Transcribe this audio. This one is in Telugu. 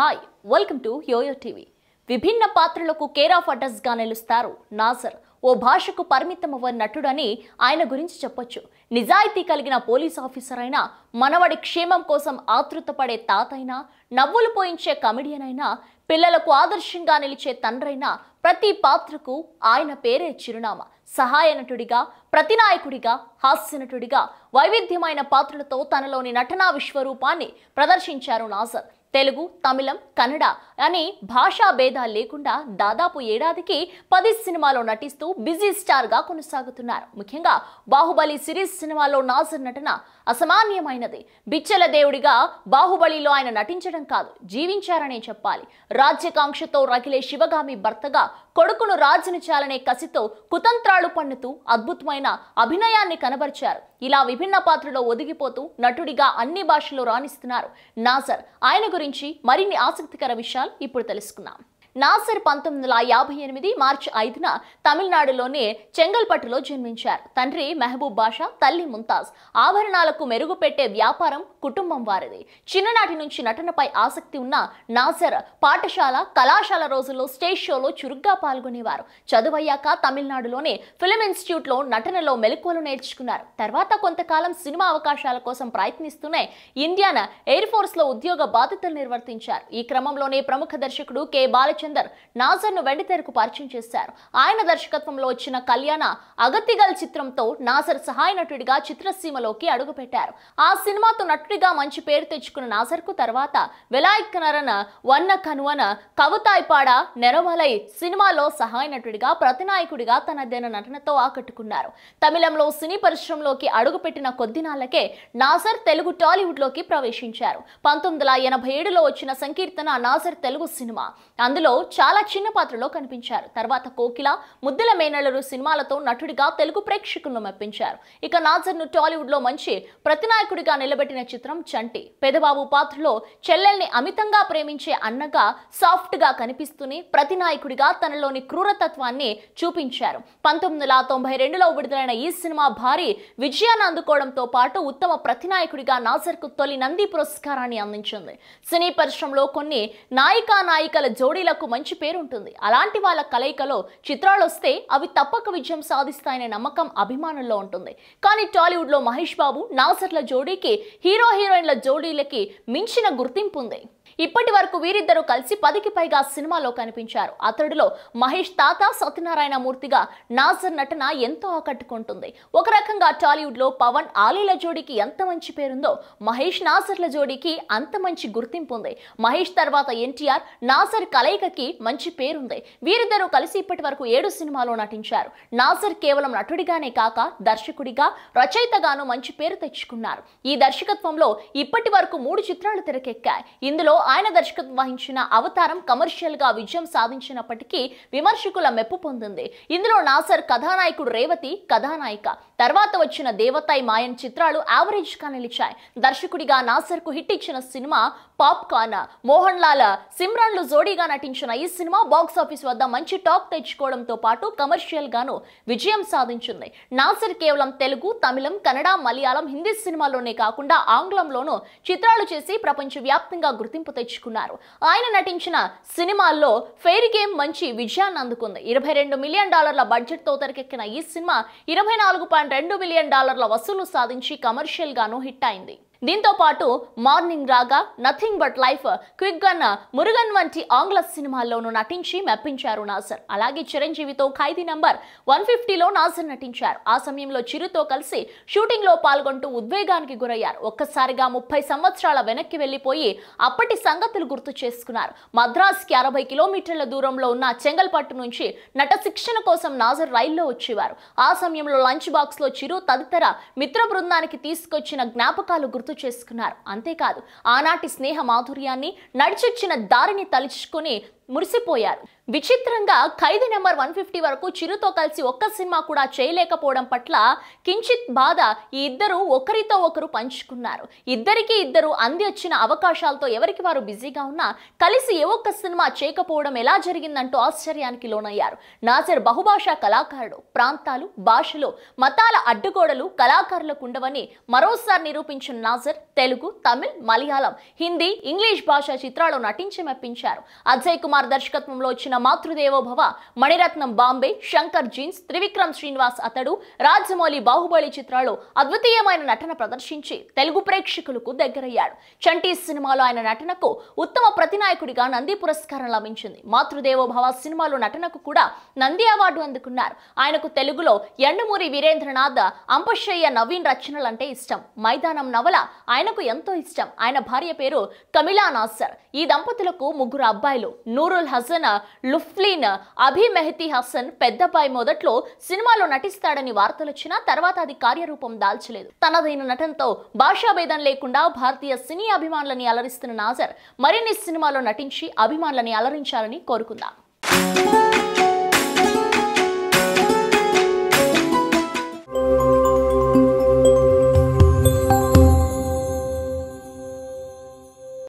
hi welcome to Yoyo TV విభిన్న పాత్రలకు కేర్ ఆఫ్ అడ్రస్గా నిలుస్తారు నాజర్ ఓ భాషకు పరిమితమవ్వ నటుడని ఆయన గురించి చెప్పొచ్చు నిజాయితీ కలిగిన పోలీస్ ఆఫీసర్ అయినా మనవడి క్షేమం కోసం ఆతృతపడే తాతైనా నవ్వులు పోయించే కమెడియన్ అయినా పిల్లలకు ఆదర్శంగా నిలిచే తండ్రైనా ప్రతి పాత్రకు ఆయన పేరే చిరునామా సహాయ నటుడిగా ప్రతినాయకుడిగా హాస్య నటుడిగా వైవిధ్యమైన పాత్రలతో తనలోని నటనా విశ్వరూపాన్ని ప్రదర్శించారు నాజర్ తెలుగు తమిళం కన్నడ అనే భాషా భేదాలు లేకుండా దాదాపు ఏడాదికి పది సినిమాలో నటిస్తూ బిజీ స్టార్ గా కొనసాగుతున్నారు ముఖ్యంగా బాహుబలి సిరీస్ సినిమాలో నాజర్ నటన అసమాన్యమైనది బిచ్చల దేవుడిగా బాహుబలిలో ఆయన నటించడం కాదు జీవించారనే చెప్పాలి రాజ్యకాంక్షతో రగిలే శివగామి భర్తగా కొడుకును చాలనే కసితో కుతంత్రాలు పన్నుతూ అద్భుతమైన అభినయాన్ని కనబరిచారు ఇలా విభిన్న పాత్రలో ఒదిగిపోతూ నటుడిగా అన్ని భాషలు రాణిస్తున్నారు నాజర్ ఆయన గురించి మరిన్ని ఆసక్తికర విషయాలు ఇప్పుడు తెలుసుకుందాం నాసర్ పంతొమ్మిది వందల యాభై ఎనిమిది మార్చి ఐదున తమిళనాడులోని చెంగల్పట్టులో జన్మించారు తండ్రి మెహబూబ్ బాషా తల్లి ముంతాజ్ ఆభరణాలకు మెరుగుపెట్టే వ్యాపారం కుటుంబం వారిది చిన్ననాటి నుంచి నటనపై ఆసక్తి ఉన్న నాసర్ పాఠశాల కళాశాల రోజుల్లో స్టేజ్ షోలో చురుగ్గా పాల్గొనేవారు చదువయ్యాక తమిళనాడులోని ఫిల్మ్ ఇన్స్టిట్యూట్లో నటనలో మెలకువలు నేర్చుకున్నారు తర్వాత కొంతకాలం సినిమా అవకాశాల కోసం ప్రయత్నిస్తూనే ఇండియానా ఎయిర్ ఫోర్స్లో ఉద్యోగ బాధ్యతలు నిర్వర్తించారు ఈ క్రమంలోనే ప్రముఖ దర్శకుడు కె బాల రాజేందర్ నాజర్ను వెండితెరకు పరిచయం చేశారు ఆయన దర్శకత్వంలో వచ్చిన కళ్యాణ అగతిగల్ చిత్రంతో నాజర్ సహాయ నటుడిగా చిత్రసీమలోకి అడుగుపెట్టారు ఆ సినిమాతో నటుడిగా మంచి పేరు తెచ్చుకున్న కు తర్వాత వెలాయిక్కనరన వన్న కనువన కవతాయిపాడ నెరమలై సినిమాలో సహాయ నటుడిగా ప్రతినాయకుడిగా తనదైన నటనతో ఆకట్టుకున్నారు తమిళంలో సినీ పరిశ్రమలోకి అడుగుపెట్టిన కొద్ది నాళ్లకే నాజర్ తెలుగు లోకి ప్రవేశించారు పంతొమ్మిది వందల ఎనభై ఏడులో వచ్చిన సంకీర్తన నాజర్ తెలుగు సినిమా అందులో తెలుగులో చాలా చిన్న పాత్రలో కనిపించారు తర్వాత కోకిల ముద్దుల మేనలరు సినిమాలతో నటుడిగా తెలుగు ప్రేక్షకులను మెప్పించారు ఇక నాజర్ను టాలీవుడ్లో మంచి ప్రతినాయకుడిగా నిలబెట్టిన చిత్రం చంటి పెదబాబు పాత్రలో చెల్లెల్ని అమితంగా ప్రేమించే అన్నగా సాఫ్ట్గా కనిపిస్తూనే ప్రతినాయకుడిగా తనలోని క్రూరతత్వాన్ని చూపించారు పంతొమ్మిది వందల తొంభై రెండులో విడుదలైన ఈ సినిమా భారీ విజయాన్ని అందుకోవడంతో పాటు ఉత్తమ ప్రతినాయకుడిగా నాజర్కు తొలి నంది పురస్కారాన్ని అందించింది సినీ పరిశ్రమలో కొన్ని నాయికా నాయికల జోడీలకు వాళ్లకు మంచి పేరు ఉంటుంది అలాంటి వాళ్ళ కలయికలో చిత్రాలు వస్తే అవి తప్పక విజయం సాధిస్తాయనే నమ్మకం అభిమానుల్లో ఉంటుంది కానీ టాలీవుడ్లో మహేష్ బాబు నాసర్ల జోడీకి హీరో హీరోయిన్ల జోడీలకి మించిన గుర్తింపు ఉంది ఇప్పటి వరకు వీరిద్దరూ కలిసి పదికి పైగా సినిమాలో కనిపించారు అతడిలో మహేష్ తాత సత్యనారాయణ మూర్తిగా నాజర్ నటన ఎంతో ఆకట్టుకుంటుంది ఒక రకంగా టాలీవుడ్ లో పవన్ ఆలీల జోడీకి ఎంత మంచి పేరుందో మహేష్ నాజర్ల జోడీకి అంత మంచి గుర్తింపు ఉంది మహేష్ తర్వాత ఎన్టీఆర్ నాజర్ కలయిక వీరిద్దరికి మంచి పేరుంది వీరిద్దరూ కలిసి ఇప్పటి వరకు ఏడు సినిమాలు నటించారు నాజర్ కేవలం నటుడిగానే కాక దర్శకుడిగా రచయితగాను మంచి పేరు తెచ్చుకున్నారు ఈ దర్శకత్వంలో ఇప్పటి వరకు మూడు చిత్రాలు తెరకెక్కాయి ఇందులో ఆయన దర్శకత్వం వహించిన అవతారం కమర్షియల్ గా విజయం సాధించినప్పటికీ విమర్శకుల మెప్పు పొందింది ఇందులో నాసర్ కథానాయకుడు రేవతి కథానాయిక తర్వాత వచ్చిన దేవతాయి మాయన్ చిత్రాలు యావరేజ్ గా నిలిచాయి దర్శకుడిగా నాసర్ కు హిట్ ఇచ్చిన cinema popcorn Mohanlal Simran లు జోడీగా నటించిన నిర్మించిన ఈ సినిమా బాక్సాఫీస్ వద్ద మంచి టాక్ తెచ్చుకోవడంతో పాటు కమర్షియల్ గాను విజయం సాధించింది నాసర్ కేవలం తెలుగు తమిళం కన్నడ మలయాళం హిందీ సినిమాల్లోనే కాకుండా ఆంగ్లంలోనూ చిత్రాలు చేసి ప్రపంచవ్యాప్తంగా గుర్తింపు తెచ్చుకున్నారు ఆయన నటించిన సినిమాల్లో ఫెయిర్ గేమ్ మంచి విజయాన్ని అందుకుంది ఇరవై రెండు మిలియన్ డాలర్ల బడ్జెట్ తో తెరకెక్కిన ఈ సినిమా ఇరవై నాలుగు పాయింట్ రెండు మిలియన్ డాలర్ల వసూలు సాధించి కమర్షియల్ గాను హిట్ అయింది దీంతో పాటు morning raga nothing but life quick gun Murugan వంటి ఆంగ్ల సినిమాల్లోనూ నటించి మెప్పించారు నాసర్ అలాగే చిరంజీవితో ఖైదీ నంబర్ వన్ ఫిఫ్టీలో నాసర్ నటించారు ఆ సమయంలో చిరుతో కలిసి షూటింగ్లో పాల్గొంటూ ఉద్వేగానికి గురయ్యారు ఒక్కసారిగా ముప్పై సంవత్సరాల వెనక్కి వెళ్ళిపోయి అప్పటి సంగతులు గుర్తు చేసుకున్నారు మద్రాస్కి అరవై కిలోమీటర్ల దూరంలో ఉన్న చెంగల్పట్టు నుంచి నట శిక్షణ కోసం నాజర్ రైల్లో వచ్చేవారు ఆ సమయంలో లంచ్ బాక్స్లో చిరు తదితర మిత్ర బృందానికి తీసుకొచ్చిన జ్ఞాపకాలు గుర్తు గుర్తు చేసుకున్నారు అంతేకాదు ఆనాటి స్నేహ మాధుర్యాన్ని నడిచొచ్చిన దారిని తలుచుకుని మురిసిపోయారు విచిత్రంగా ఖైదీ నెంబర్ వన్ ఫిఫ్టీ వరకు చిరుతో కలిసి ఒక్క సినిమా కూడా చేయలేకపోవడం పట్ల కించిత్ బాధ ఈ ఇద్దరు ఒకరితో ఒకరు పంచుకున్నారు ఇద్దరికి ఇద్దరు అంది వచ్చిన అవకాశాలతో ఎవరికి వారు బిజీగా ఉన్నా కలిసి ఏ ఒక్క సినిమా చేయకపోవడం ఎలా జరిగిందంటూ ఆశ్చర్యానికి లోనయ్యారు నాజర్ బహుభాషా కళాకారుడు ప్రాంతాలు భాషలు మతాల అడ్డుగోడలు కళాకారులకు ఉండవని మరోసారి నిరూపించిన నాజర్ తెలుగు తమిళ్ మలయాళం హిందీ ఇంగ్లీష్ భాషా చిత్రాల్లో నటించి మెప్పించారు అజయ్ కుమార్ కుమార్ దర్శకత్వంలో వచ్చిన మాతృదేవోభవ మణిరత్నం బాంబే శంకర్ జీన్స్ త్రివిక్రమ్ శ్రీనివాస్ అతడు రాజమౌళి బాహుబలి చిత్రాల్లో అద్వితీయమైన నటన ప్రదర్శించి తెలుగు ప్రేక్షకులకు దగ్గరయ్యాడు చంటీ సినిమాలో ఆయన నటనకు ఉత్తమ ప్రతినాయకుడిగా నంది పురస్కారం లభించింది మాతృదేవోభవ సినిమాలో నటనకు కూడా నంది అవార్డు అందుకున్నారు ఆయనకు తెలుగులో ఎండమూరి వీరేంద్రనాథ్ అంపశయ్య నవీన్ రచనలంటే ఇష్టం మైదానం నవల ఆయనకు ఎంతో ఇష్టం ఆయన భార్య పేరు కమిలా నాసర్ ఈ దంపతులకు ముగ్గురు అబ్బాయిలు నూరు నూరుల్ హసన్ లుఫ్లీన్ అభి మెహతీ హసన్ పెద్దబాయ్ మొదట్లో సినిమాలో నటిస్తాడని వార్తలు వచ్చినా తర్వాత అది కార్యరూపం దాల్చలేదు తనదైన నటనతో భాషాభేదం లేకుండా భారతీయ సినీ అభిమానులని అలరిస్తున్న నాజర్ మరిన్ని సినిమాలో నటించి అభిమానులని అలరించాలని కోరుకుందాం